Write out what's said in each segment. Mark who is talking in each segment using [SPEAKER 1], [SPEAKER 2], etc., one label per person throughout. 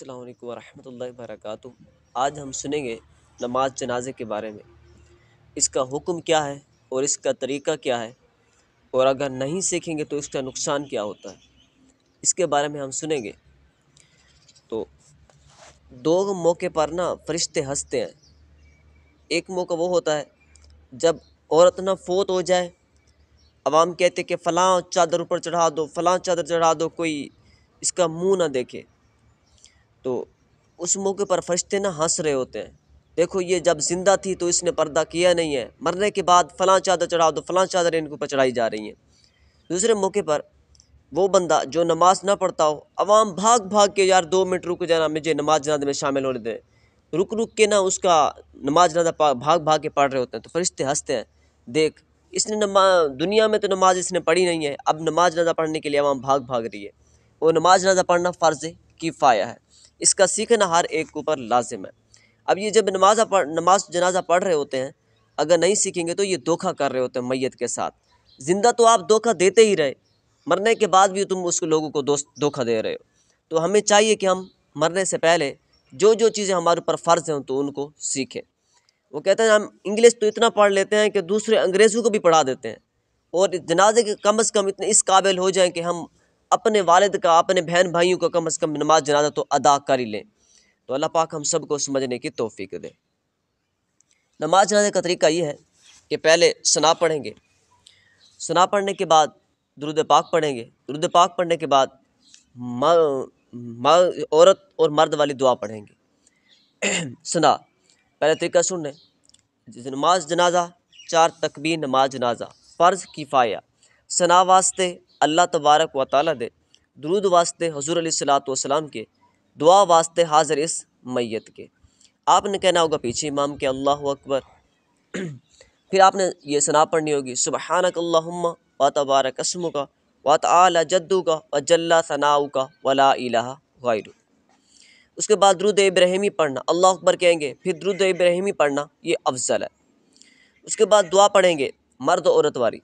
[SPEAKER 1] अल्लाम वरहमल वर्क आज हम सुनेंगे नमाज जनाजे के बारे में इसका हुक्म क्या है और इसका तरीका क्या है और अगर नहीं सीखेंगे तो इसका नुकसान क्या होता है इसके बारे में हम सुनेंगे तो दो मौके पर ना फरिश्ते हंसते हैं एक मौका वो होता है जब औरत ना फोत हो जाए आवाम कहते कि फ़लाँ चादर ऊपर चढ़ा दो फ़लाँ चादर चढ़ा दो कोई इसका मुंह ना देखे तो उस मौके पर फरिश्ते ना हंस रहे होते हैं देखो ये जब जिंदा थी तो इसने पर्दा किया नहीं है मरने के बाद फ़लाँ चादर चढ़ाओ तो फ़लाँ चादर इनको ऊपर चढ़ाई जा रही हैं दूसरे मौके पर वो बंदा जो नमाज ना पढ़ता हो अवाम भाग भाग के यार दो मिनट रुक जाना मुझे नमाज जनाजे में शामिल होने दें रुक रुक के ना उसका नमाज जनाजा भाग भाग के पढ़ रहे होते हैं तो फरिश्ते हंसते हैं देख इसने नमा दुनिया में तो नमाज इसने पढ़ी नहीं है अब नमाज जनाजा पढ़ने के लिए अवाम भाग भाग रही है वो नमाज जनाजा पढ़ना फ़र्ज़ की फ़ाया है इसका सीखना हर एक के ऊपर लाजिम है अब ये जब नमाज पढ़ नमाज जनाजा पढ़ रहे होते हैं अगर नहीं सीखेंगे तो ये धोखा कर रहे होते हैं मैत के साथ ज़िंदा तो आप धोखा देते ही रहे मरने के बाद भी तुम उस लोगों को दोस्त धोखा दे रहे हो तो हमें चाहिए कि हम मरने से पहले जो जो चीज़ें हमारे ऊपर फ़र्ज़ हैं तो उनको सीखें वो कहते हैं हम इंग्लिश तो इतना पढ़ लेते हैं कि दूसरे अंग्रेज़ों को भी पढ़ा देते हैं और जनाजे के कम अज़ कम इतने इस काबिल हो जाएं कि हम अपने वालद का अपने बहन भाइयों का कम अज़ कम नमाज जनाजा तो अदा कर ही लें तो अल्लाह पाक हम सबको समझने की तोफ़ी दे नमाज जनाजे का तरीका ये है कि पहले सना पढ़ेंगे सना पढ़ने के बाद दुरुद पाक पढ़ेंगे दुरुद पाक पढ़ने के बाद औरत और मर्द वाली दुआ पढ़ेंगे सना पहले तरीका सुन लें नमाज जनाजा चार तकबीर नमाज जनाजा फ़र्ज़ किफ़ाया सना वास्ते अल्लाह तबारक व ताली दे दरूद वास्ते हजूर सलाम के दुआ वास्ते हाजिर इस मैत के आपने कहना होगा पीछे इमाम के अल्लाह अकबर फिर आपने ये सना पढ़नी होगी सुबहानक व तबारक कसम का वात आला जद्दू का व जल्ला सनाऊ का वला गैर उसके बाद द्रुद इब्राहिमी पढ़ना अल्लाह अकबर कहेंगे फिर द्रुद इब्राहिमी पढ़ना ये अफजल है उसके बाद दुआ पढ़ेंगे मर्द औरत वारी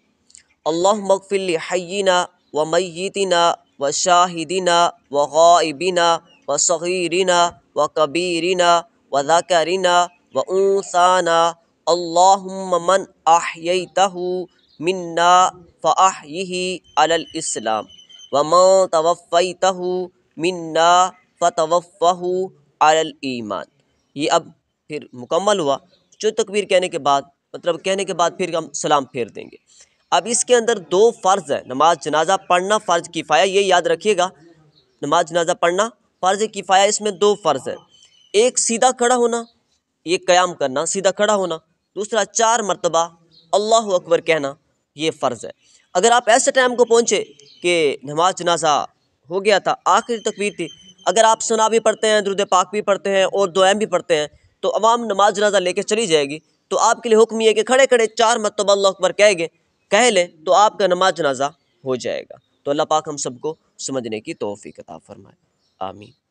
[SPEAKER 1] अल्लाह मकफ़िल हयना व मैतना व शाहिदिना व गाइबिना व सग़ीरना व कबीरना व ज़करना व ऊसाना अल्लाहुम्मन आहयतहु मिन्ना फ़ाहयिही अलल इस्लाम व माँ तवफ़ैतहु मिन्ना फ़तवफ़हु अलल ईमान ये अब फिर मुकम्मल हुआ जो तकबीर कहने के बाद मतलब कहने के बाद फिर हम सलाम फेर देंगे अब इसके अंदर दो फ़र्ज़ है नमाज जनाजा पढ़ना फ़र्ज़ किफ़ाया ये याद रखिएगा नमाज जनाजा पढ़ना फ़र्ज़ किफ़ाया इसमें दो फ़र्ज़ है एक सीधा खड़ा होना ये क़याम करना सीधा खड़ा होना दूसरा चार मरतबा अल्लाह अकबर कहना ये फ़र्ज़ है अगर आप ऐसे टाइम को पहुँचे कि नमाज जनाजा हो गया था आखिरी तकबीर थी अगर आप सना भी पढ़ते हैं दरुद पाक भी पढ़ते हैं और दो भी पढ़ते हैं तो अवाम नमाज जनाजा लेके चली जाएगी तो आपके लिए हुक्म ये कि खड़े खड़े चार मरतबा अल्लाह अकबर कहेंगे कह लें तो आपका नमाज जनाजा हो जाएगा तो अल्लाह पाक हम सबको समझने की तोफ़ी कता फ़रमाए आमीन